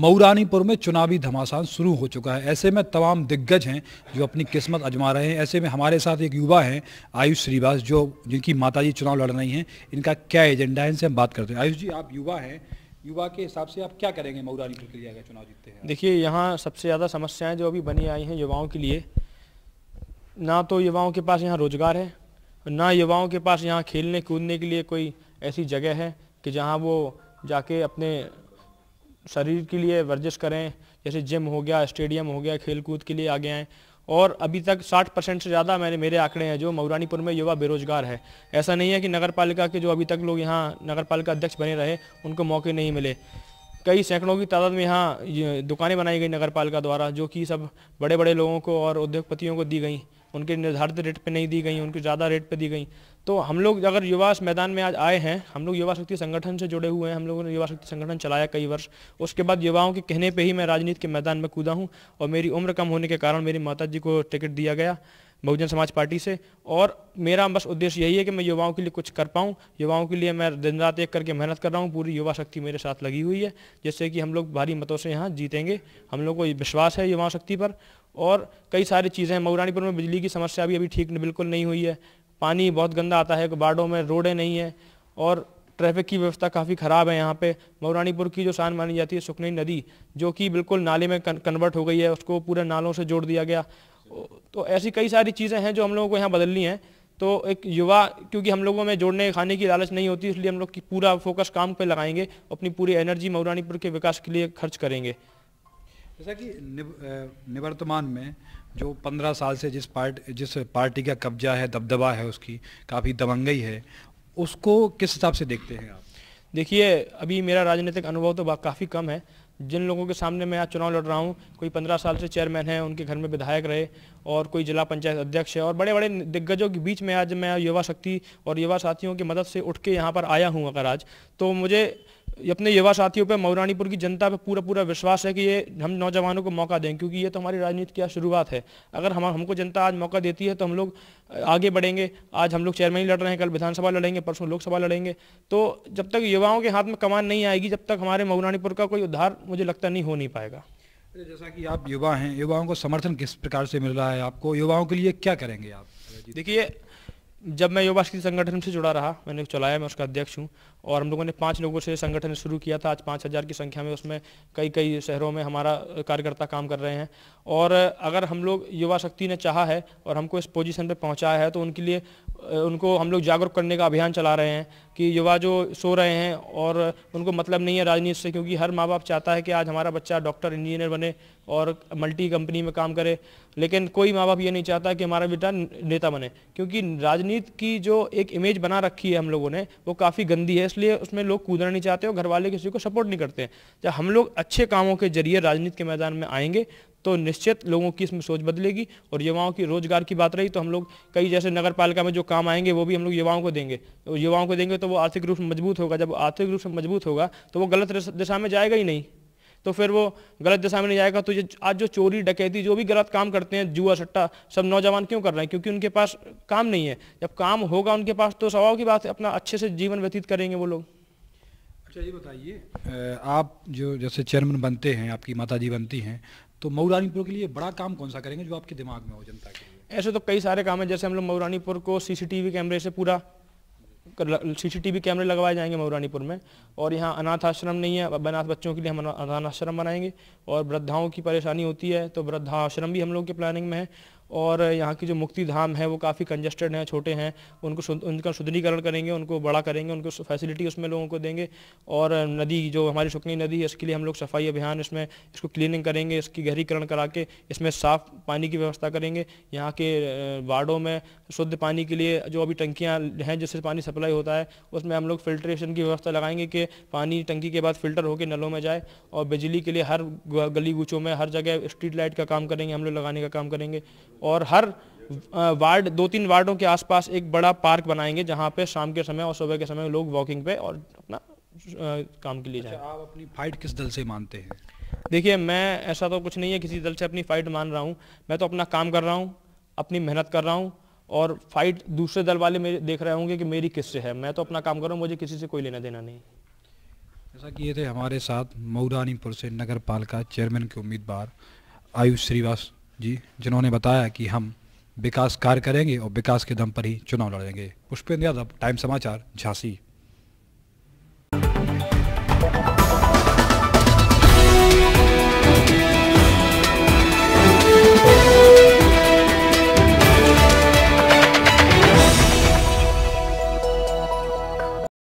मऊरानीपुर में चुनावी धमासान शुरू हो चुका है ऐसे में तमाम दिग्गज हैं जो अपनी किस्मत अजमा रहे हैं ऐसे में हमारे साथ एक युवा हैं आयुष श्रीवास जो जिनकी माताजी चुनाव लड़ रही हैं इनका क्या एजेंडा है इनसे हम बात करते हैं आयुष जी आप युवा हैं युवा के हिसाब से आप क्या करेंगे मऊरानीपुर के लिए अगर चुनाव जीतते हैं देखिए यहाँ सबसे ज़्यादा समस्याएँ जो अभी बनी आई हैं युवाओं के लिए ना तो युवाओं के पास यहाँ रोजगार है ना युवाओं के पास यहाँ खेलने कूदने के लिए कोई ऐसी जगह है कि जहाँ वो जाके अपने शरीर के लिए वर्जिश करें जैसे जिम हो गया स्टेडियम हो गया खेल कूद के लिए आगे आएँ और अभी तक 60 परसेंट से ज़्यादा मैंने मेरे आंकड़े हैं जो मऊरानीपुर में युवा बेरोजगार है ऐसा नहीं है कि नगर पालिका के जो अभी तक लोग यहाँ नगर पालिका अध्यक्ष बने रहे उनको मौके नहीं मिले कई सैकड़ों की तादाद में यहाँ दुकानें बनाई गई नगर पालिका द्वारा जो कि सब बड़े बड़े लोगों को और उद्योगपतियों को दी गई उनके निर्धारित रेट पे नहीं दी गई उनके ज़्यादा रेट पे दी गई तो हम लोग अगर युवा मैदान में आज आए हैं हम लोग युवा शक्ति संगठन से जुड़े हुए हैं हम लोगों ने युवा शक्ति संगठन चलाया कई वर्ष उसके बाद युवाओं के कहने पर ही मैं राजनीति के मैदान में कूदा हूँ और मेरी उम्र कम होने के कारण मेरी माता को टिकट दिया गया बहुजन समाज पार्टी से और मेरा बस उद्देश्य यही है कि मैं युवाओं के लिए कुछ कर पाऊँ युवाओं के लिए मैं दिन रात एक करके मेहनत कर रहा हूँ पूरी युवा शक्ति मेरे साथ लगी हुई है जिससे कि हम लोग भारी मतों से यहाँ जीतेंगे हम लोग को विश्वास है युवा शक्ति पर और कई सारी चीज़ें हैं मऊरानीपुर में बिजली की समस्या भी अभी ठीक बिल्कुल नहीं हुई है पानी बहुत गंदा आता है बाड़ों में रोडें नहीं हैं और ट्रैफिक की व्यवस्था काफ़ी ख़राब है यहाँ पे मौरानीपुर की जो शान मानी जाती है सुखनई नदी जो कि बिल्कुल नाले में कन्वर्ट हो गई है उसको पूरे नालों से जोड़ दिया गया तो ऐसी कई सारी चीज़ें हैं जो हम लोगों को यहाँ बदलनी हैं तो एक युवा क्योंकि हम लोगों में जोड़ने खाने की लालच नहीं होती इसलिए हम लोग की पूरा फोकस काम पर लगाएंगे अपनी पूरी एनर्जी मऊरानीपुर के विकास के लिए खर्च करेंगे जैसा कि निवर्तमान में जो पंद्रह साल से जिस पार्ट जिस पार्टी का कब्जा है दबदबा है उसकी काफ़ी दबंगई है उसको किस हिसाब से देखते हैं आप देखिए अभी मेरा राजनीतिक अनुभव तो काफ़ी कम है जिन लोगों के सामने मैं आज चुनाव लड़ रहा हूँ कोई पंद्रह साल से चेयरमैन है उनके घर में विधायक रहे और कोई जिला पंचायत अध्यक्ष है और बड़े बड़े दिग्गजों के बीच में आज मैं युवा शक्ति और युवा साथियों की मदद से उठ के यहाँ पर आया हूँ अगर आज तो मुझे अपने युवा साथियों पे मऊरानीपुर की जनता पे पूरा पूरा विश्वास है कि ये हम नौजवानों को मौका दें क्योंकि ये तो हमारी राजनीति की शुरुआत है अगर हम हमको जनता आज मौका देती है तो हम लोग आगे बढ़ेंगे आज हम लोग चेयरमैन लड़ रहे हैं कल विधानसभा लड़ेंगे परसों लोकसभा लड़ेंगे तो जब तक युवाओं के हाथ में कमान नहीं आएगी जब तक हमारे मऊरानीपुर का कोई उद्धार मुझे लगता नहीं हो नहीं पाएगा जैसा कि आप युवा हैं युवाओं को समर्थन किस प्रकार से मिल रहा है आपको युवाओं के लिए क्या करेंगे आप देखिए जब मैं युवा शक्ति संगठन से जुड़ा रहा मैंने चलाया मैं उसका अध्यक्ष हूँ और हम लोगों ने पाँच लोगों से संगठन शुरू किया था आज पाँच हज़ार की संख्या में उसमें कई कई शहरों में हमारा कार्यकर्ता काम कर रहे हैं और अगर हम लोग युवा शक्ति ने चाहा है और हमको इस पोजीशन पर पहुँचाया है तो उनके लिए उनको हम लोग जागरूक करने का अभियान चला रहे हैं कि युवा जो सो रहे हैं और उनको मतलब नहीं है राजनीति से क्योंकि हर माँ बाप चाहता है कि आज हमारा बच्चा डॉक्टर इंजीनियर बने और मल्टी कंपनी में काम करे लेकिन कोई माँ बाप ये नहीं चाहता कि हमारा बेटा नेता बने क्योंकि राजनीति की जो एक इमेज बना रखी है हम लोगों ने वो काफ़ी गंदी है इसलिए उसमें लोग कूदना नहीं चाहते और घर वाले किसी को सपोर्ट नहीं करते जब हम लोग अच्छे कामों के जरिए राजनीति के मैदान में आएंगे तो निश्चित लोगों की इसमें सोच बदलेगी और युवाओं की रोजगार की बात रही तो हम लोग कई जैसे नगर पालिका में जो काम आएंगे वो भी हम लोग युवाओं को देंगे तो युवाओं को देंगे तो वो आर्थिक रूप से मजबूत होगा जब आर्थिक रूप से मजबूत होगा तो वो गलत दिशा में जाएगा ही नहीं तो फिर वो गलत दिशा में नहीं जाएगा तो ये आज जो चोरी डकैती जो भी गलत काम करते हैं जुआ सट्टा सब नौजवान क्यों कर रहे हैं क्योंकि उनके पास काम नहीं है जब काम होगा उनके पास तो स्वभाव की बात है अपना अच्छे से जीवन व्यतीत करेंगे वो लोग अच्छा ये बताइए आप जो जैसे चेयरमैन बनते हैं आपकी माता जी बनती हैं तो मऊ रानीपुर के लिए बड़ा काम कौन सा करेंगे जो आपके दिमाग में हो जनता के ऐसे तो कई सारे काम है जैसे हम लोग मऊरानीपुर को सीसीटीवी कैमरे से पूरा सीसीटीवी कैमरे लगवाए जाएंगे मऊरानीपुर में और यहाँ अनाथ आश्रम नहीं है अनाथ बच्चों के लिए हम अनाथ आश्रम बनाएंगे और वृद्धाओं की परेशानी होती है तो वृद्धाश्रम भी हम लोग के प्लानिंग में है और यहाँ की जो मुक्ति धाम है वो काफ़ी कंजस्टेड हैं छोटे हैं उनको शुद, उनका शुद्धिकरण करेंगे उनको बड़ा करेंगे उनको फैसिलिटी उसमें लोगों को देंगे और नदी जो हमारी शुकनी नदी है इसके लिए हम लोग सफाई अभियान इसमें इसको क्लीनिंग करेंगे इसकी गहरीकरण करा के इसमें साफ़ पानी की व्यवस्था करेंगे यहाँ के वार्डों में शुद्ध पानी के लिए जो अभी टंकियाँ हैं जिससे पानी सप्लाई होता है उसमें हम लोग फिल्ट्रेशन की व्यवस्था लगाएंगे कि पानी टंकी के बाद फिल्टर होकर नलों में जाए और बिजली के लिए हर गली गुचों में हर जगह स्ट्रीट लाइट का काम करेंगे हम लोग लगाने का काम करेंगे और हर वार्ड दो तीन वार्डों के आसपास एक बड़ा पार्क बनाएंगे जहाँ पे शाम के समय और सुबह के समय लोग वॉकिंग पे और अपना काम के लिए जाए अच्छा, आप अपनी फाइट किस दल से मानते हैं देखिए मैं ऐसा तो कुछ नहीं है किसी दल से अपनी फाइट मान रहा हूँ मैं तो अपना काम कर रहा हूँ अपनी मेहनत कर रहा हूँ और फाइट दूसरे दल वाले मेरे देख रहे होंगे कि मेरी किससे है मैं तो अपना काम कर रहा हूँ मुझे किसी से कोई लेना देना नहीं जैसा कि ये थे हमारे साथ मऊरानीपुर से नगर पालिका चेयरमैन के उम्मीदवार आयुष श्रीवास जी जिन्होंने बताया कि हम विकास कार्य करेंगे और विकास के दम पर ही चुनाव लड़ेंगे पुष्पेंद्र यादव टाइम समाचार झांसी